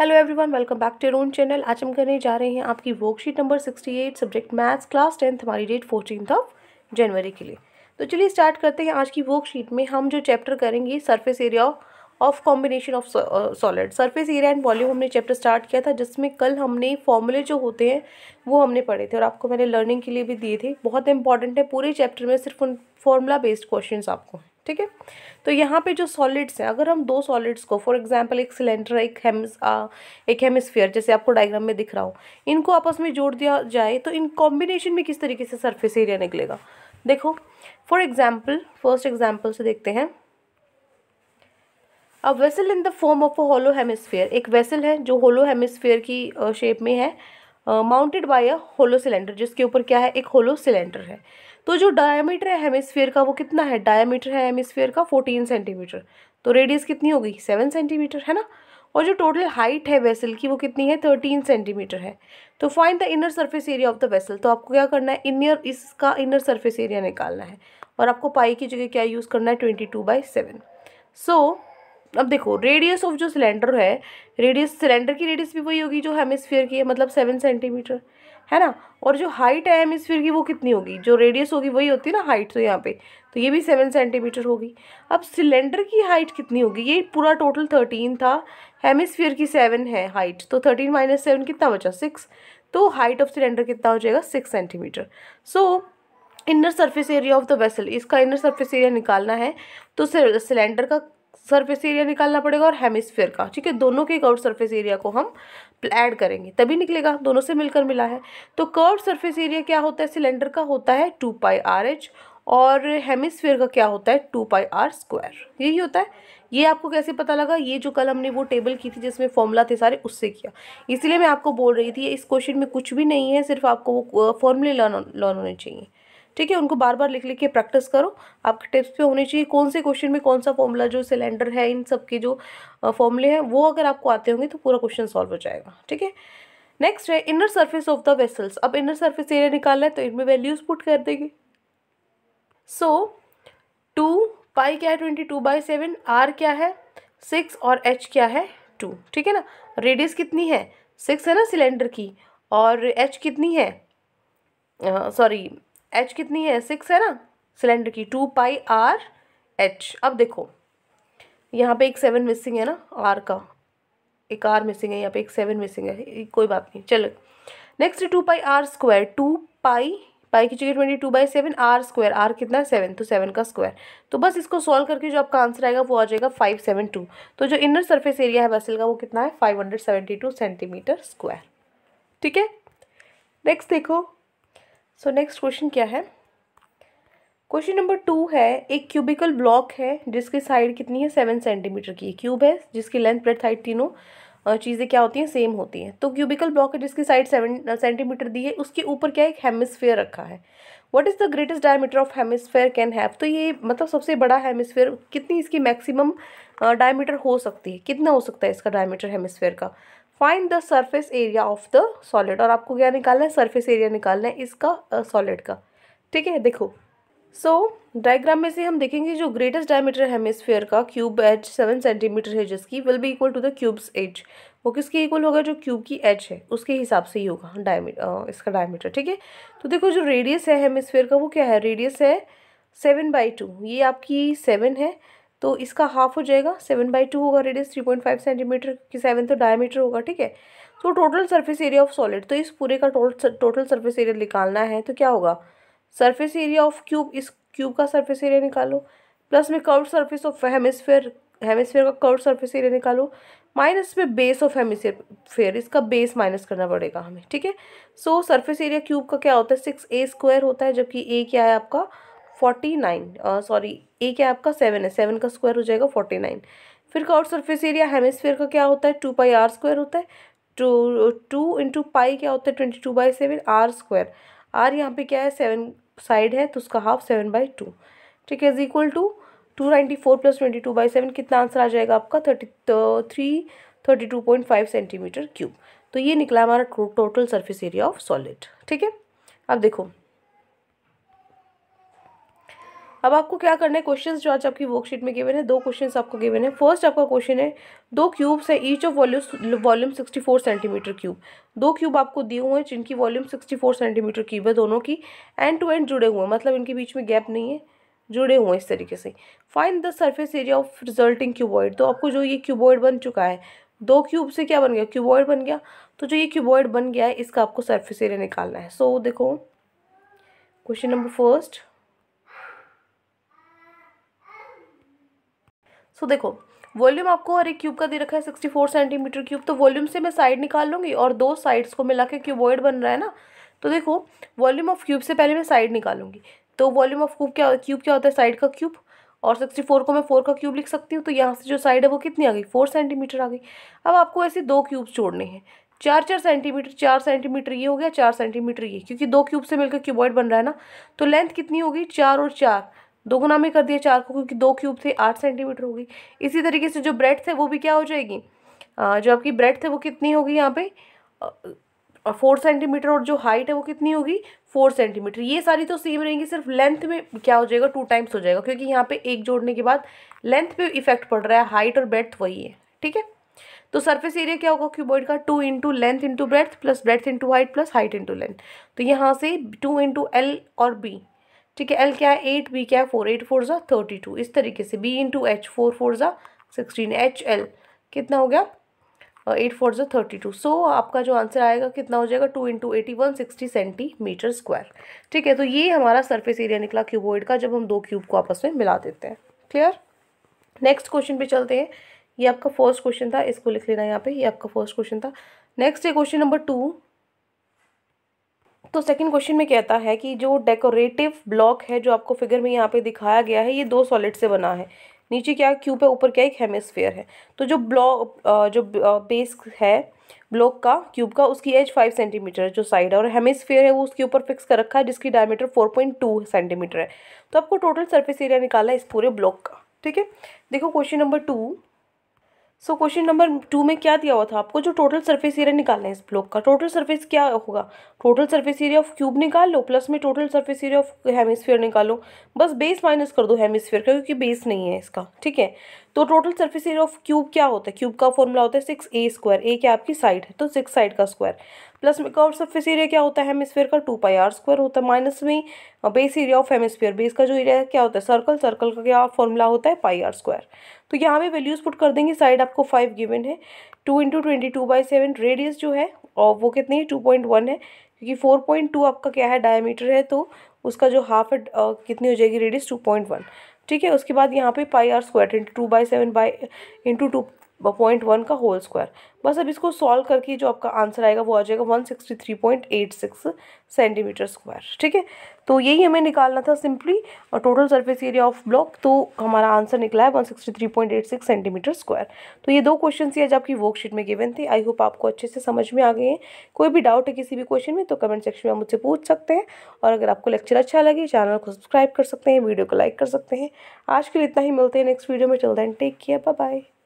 hello everyone welcome back to Ron channel आज हम करने जा रहे हैं आपकी worksheet number sixty eight subject maths class tenth हमारी डेट फोर्टीन ऑफ जनवरी के लिए तो चलिए स्टार्ट करते हैं आज की वर्कशीट में हम जो चैप्टर करेंगे surface area of of combination of solid surface area and volume हमने चैप्टर स्टार्ट किया था जिसमें कल हमने फॉर्मूले जो होते हैं वो हमने पढ़े थे और आपको मैंने लर्निंग के लिए भी दिए थे बहुत इंपॉर्टेंट है पूरे चैप्टर में सिर्फ उन फॉर्मूला बेस्ड क्वेश्चन आपको ठीक है तो यहाँ पे जो सॉलिड्स हैं अगर हम दो सॉलिड्स को फॉर एग्जांपल एक सिलेंडर एक हेम्स एक हेमिस्फीयर जैसे आपको डायग्राम में दिख रहा हो इनको आपस में जोड़ दिया जाए तो इन कॉम्बिनेशन में किस तरीके से सरफेस एरिया निकलेगा देखो फॉर एग्जाम्पल फर्स्ट एग्जाम्पल से देखते हैं अब vessel in the form of a hollow hemisphere एक वेसल है जो होलो हेमिसफेयर की शेप में है mounted by a hollow cylinder जिसके ऊपर क्या है एक होलो सिलेंडर है तो जो डायामीटर है हेमिसफेयर का वो कितना है डायमीटर है हेमिसफेयर का फोर्टीन सेंटीमीटर तो रेडियस कितनी होगी सेवन सेंटीमीटर है ना और जो टोटल हाइट है वेसल की वो कितनी है थर्टीन सेंटीमीटर है तो find the inner surface area of the vessel तो आपको क्या करना है इनर इसका इनर सरफेस एरिया निकालना है और आपको पाई की जगह क्या यूज़ करना है twenty two by seven so अब देखो रेडियस ऑफ जो सिलेंडर है रेडियस सिलेंडर की रेडियस भी वही होगी जो हेमिसफेयर की है मतलब सेवन सेंटीमीटर है ना और जो हाइट है हेमिसफेयर की वो कितनी होगी जो रेडियस होगी वही होती है ना हाइट तो यहाँ पे तो ये भी सेवन सेंटीमीटर होगी अब सिलेंडर की हाइट कितनी होगी ये पूरा टोटल थर्टीन था हेमिसफेयर की सेवन है हाइट तो थर्टीन माइनस सेवन कितना बचा सिक्स तो हाइट ऑफ सिलेंडर कितना हो जाएगा six centimetre so inner surface area of the vessel इसका इनर सर्फेस एरिया निकालना है तो सिलेंडर का सरफेस एरिया निकालना पड़ेगा और हेमिस्फेयर का ठीक है दोनों के कर्व सरफेस एरिया को हम ऐड करेंगे तभी निकलेगा दोनों से मिलकर मिला है तो कर्व सरफेस एरिया क्या होता है सिलेंडर का होता है टू पाई आर एच और हेमिस्फेयर का क्या होता है टू पाई आर स्क्वायर यही होता है ये आपको कैसे पता लगा ये जो कल हमने वो टेबल की थी जिसमें फॉर्मूला थे सारे उससे किया इसलिए मैं आपको बोल रही थी इस क्वेश्चन में कुछ भी नहीं है सिर्फ आपको वो फॉर्मूले लर्न लर्न होने चाहिए ठीक है उनको बार बार लिख लिख के प्रैक्टिस करो आपके टिप्स पे होने चाहिए कौन से क्वेश्चन में कौन सा फॉर्मूला जो सिलेंडर है इन सब के जो फॉर्मूले हैं वो अगर आपको आते होंगे तो पूरा क्वेश्चन सॉल्व हो जाएगा ठीक है नेक्स्ट है inner surface of the vessels अब इनर सर्फेस एरिया निकालना है तो इनमें वैल्यूज पुट कर देंगे सो टू पाई क्या है twenty two by seven r क्या है सिक्स और एच क्या है टू ठीक है ना रेडियस कितनी है सिक्स है ना सिलेंडर की और एच कितनी है सॉरी एच कितनी है सिक्स है ना सिलेंडर की टू पाई आर एच अब देखो यहाँ पे एक सेवन मिसिंग है ना आर का एक आर मिसिंग है यहाँ पे एक सेवन मिसिंग है कोई बात नहीं चलो next two pi r square two pi pi की जगह twenty two by seven r square r कितना है सेवन तो सेवन का स्क्वायर तो बस इसको सॉल्व करके जो आपका आंसर आएगा वो आ जाएगा फाइव सेवन टू तो जो इनर सरफेस एरिया है वैसल का वो कितना है five hundred seventy two centimetre square ठीक है नेक्स्ट देखो सो नेक्स्ट क्वेश्चन क्या है क्वेश्चन नंबर टू है एक क्यूबिकल ब्लॉक है जिसकी साइड कितनी है सेवन सेंटीमीटर की क्यूब है जिसकी लेंथ ब्रेथ हाइट तीनों चीज़ें क्या होती हैं सेम होती हैं तो क्यूबिकल ब्लॉक है जिसकी साइड सेवन सेंटीमीटर दी है उसके ऊपर क्या एक हेमिसफेयर रखा है what is the greatest diameter of hemisphere can have तो ये मतलब सबसे बड़ा हेमिसफेयर कितनी इसकी मैक्सिमम डायमीटर हो सकती है कितना हो सकता है इसका डायमीटर हेमिसफेयर का find the surface area of the solid और आपको क्या निकालना है सरफेस एरिया निकालना है इसका सॉलिड uh, का ठीक है देखो सो so, डायग्राम में से हम देखेंगे जो ग्रेटेस्ट डायमीटर हेमिसफेयर का क्यूब एच सेवन सेंटीमीटर है जिसकी will be equal to the cubes h वो किसके इक्वल होगा जो क्यूब की एच है उसके हिसाब से ही होगा डायमी इसका डायमीटर ठीक है तो देखो जो रेडियस है हेमिसफेयर का वो क्या है रेडियस है सेवन बाई टू ये आपकी सेवन है तो इसका हाफ हो जाएगा सेवन बाई टू होगा radius three point five centimetre की सेवन तो डायमीटर होगा ठीक है तो total surface area of solid तो इस पूरे का टोटल टोटल सरफेस एरिया निकालना है तो क्या होगा सरफेस एरिया ऑफ क्यूब इस क्यूब का सरफेस एरिया निकालो प्लस में curve surface of hemisphere hemisphere का कर्व सर्फेस एरिया निकालो माइनस में बेस ऑफ हेमिसफेयर इसका बेस माइनस करना पड़ेगा हमें ठीक है सो सरफेस एरिया क्यूब का क्या होता है सिक्स ए स्क्वायर होता है जबकि ए क्या है आपका फोर्टी नाइन सॉरी ए है आपका सेवन है सेवन का स्क्वायर हो जाएगा फोर्टी नाइन फिर का आउट सर्फेस एरिया हेमिसफेयर का क्या होता है टू पाई आर स्क्वायर होता है टू टू इंटू पाई क्या होता है twenty two by seven r square r यहाँ पे क्या है सेवन साइड है तो उसका हाफ सेवन बाई टू ठीक है is equal to two ninety four plus twenty two by seven कितना आंसर आ जाएगा आपका thirty three thirty two point five centimetre cube तो ये निकला हमारा total surface area of solid ठीक है अब देखो अब आपको क्या करना है क्वेश्चन जो आज आपकी वर्कशीट में गिवन है दो क्वेश्चन आपको गिवन है फर्स्ट आपका क्वेश्चन है दो क्यूब्स है each of volume volume sixty four centimetre cube दो क्यूब आपको दिए हुए हैं जिनकी volume sixty four centimetre cube है दोनों की एंड टू एंड जुड़े हुए हैं मतलब इनके बीच में गैप नहीं है जुड़े हुए हैं इस तरीके से find the surface area of resulting cuboid तो आपको जो ये क्यूबॉइड बन चुका है दो क्यूब से क्या बन गया क्यूबॉइड बन गया तो जो ये क्यूबॉइड बन गया है इसका आपको सर्फेस एरिया निकालना है सो so, देखो question number first so so, देखो वॉल्यूम आपको हर एक क्यूब का दे रखा है सिक्सटी फोर सेंटीमीटर क्यूब तो वॉल्यूम से मैं साइड निकाल लूँगी और दो साइड्स को मिला के क्यूबॉइड बन रहा है ना तो देखो वॉल्यूम ऑफ क्यूब से पहले मैं साइड निकालूंगी तो वॉल्यूम ऑफ क्यूब क्या क्यूब क्या होता है साइड का क्यूब और सिक्सटी फोर को मैं फोर का क्यूब लिख सकती हूँ तो यहाँ से जो साइड है वो कितनी आ गई फोर सेंटीमीटर आ गई अब आपको ऐसे दो क्यूब्स जोड़ने हैं चार चार सेंटीमीटर चार सेंटीमीटर ये हो गया चार सेंटीमीटर ये क्योंकि दो क्यूब से मिलकर क्यूबॉइड बन रहा है ना तो लेंथ कितनी होगी चार और चार दो में कर दिया चार को क्योंकि दो क्यूब थे आठ सेंटीमीटर होगी इसी तरीके से जो ब्रेड है वो भी क्या हो जाएगी जो आपकी ब्रेड है वो कितनी होगी यहाँ पे फोर सेंटीमीटर और जो हाइट है वो कितनी होगी फोर सेंटीमीटर ये सारी तो सेम रहेंगी सिर्फ लेंथ में क्या हो जाएगा टू टाइम्स हो जाएगा क्योंकि यहाँ पे एक जोड़ने के बाद लेंथ पे इफेक्ट पड़ रहा है हाइट और ब्रेथ वही है ठीक है तो सरफेस एरिया क्या होगा क्यूबॉइड का two into length into breadth plus breadth into height plus height into length तो यहाँ से टू इंटू एल और बी ठीक है एल क्या है एट बी क्या है फोर एट फोर ज़ा थर्टी टू इस तरीके से b into h four four ज़ा सिक्सटीन एच एल कितना हो गया एट फोर ज़ा थर्टी टू सो आपका जो आंसर आएगा कितना हो जाएगा two into eighty one sixty centimetre square ठीक है तो ये हमारा सरफेस एरिया निकला क्यूबोइड का जब हम दो क्यूब को आपस में मिला देते हैं क्लियर नेक्स्ट क्वेश्चन पे चलते हैं ये आपका फर्स्ट क्वेश्चन था इसको लिख लेना यहाँ पे ये आपका फर्स्ट क्वेश्चन था नेक्स्ट है क्वेश्चन नंबर टू तो सेकंड क्वेश्चन में कहता है कि जो डेकोरेटिव ब्लॉक है जो आपको फिगर में यहाँ पे दिखाया गया है ये दो सॉलिड से बना है नीचे क्या क्यूब है ऊपर क्या एक हेमिसफेयर है तो जो ब्लॉक जो बेस है ब्लॉक का क्यूब का उसकी एज फाइव सेंटीमीटर है जो साइड है और हेमिसफेयर है वो उसके ऊपर फिक्स कर रखा है जिसकी diameter four point two centimetre है तो आपको टोटल सर्फेस एरिया निकाला है इस पूरे ब्लॉक का ठीक है देखो question number two so question number two में क्या दिया हुआ था आपको जो टोटल सरफेस एरिया निकालना है इस ब्लॉक का टोटल सरफेस क्या होगा total surface area of cube निकाल लो प्लस में total surface area of hemisphere निकालो बस बेस माइनस कर दो हेमिस्फीयर का क्योंकि बेस नहीं है इसका ठीक है तो total surface area of cube क्या होता है क्यूब का फॉर्मूला होता है सिक्स ए स्क्वायर ए क्या आपकी साइड है तो सिक्स साइड का स्क्वायर प्लस में और सर्फिस एरिया क्या होता है हेमस्फेयर का टू पाई आर स्क्वायर होता है माइनस में base area of hemisphere base का जो एरिया क्या होता है सर्कल सर्कल का क्या फॉर्मूला होता है पाई आर स्क्वायर तो यहाँ पे वैल्यूज़ पुट कर देंगे साइड आपको फाइव गिवन है two into twenty two by seven radius जो है और वो कितनी है टू पॉइंट वन है क्योंकि फोर पॉइंट टू आपका क्या है डायमीटर है तो उसका जो हाफ है कितनी हो जाएगी रेडियस टू पॉइंट वन ठीक है उसके बाद यहाँ पे pi r square into two by seven by into two point one का होल स्क्वायर बस अब इसको सॉल्व करके जो आपका आंसर आएगा वो आ जाएगा one sixty three point eight six centimetre square ठीक है तो यही हमें निकालना था सिंपली और total surface area of block तो हमारा आंसर निकला है one sixty three point eight six centimetre square तो ये दो क्वेश्चन ये आज आपकी वर्कशीट में गिवन थे आई होप आपको अच्छे से समझ में आ गए हैं कोई भी डाउट है किसी भी क्वेश्चन में तो कमेंट सेक्शन में मुझसे पूछ सकते हैं और अगर आपको लेक्चर अच्छा लगे चैनल को सब्सक्राइब कर सकते हैं वीडियो को लाइक कर सकते हैं आज के लिए इतना ही मिलते हैं नेक्स्ट वीडियो में चल दें टेक केयर बाय बाय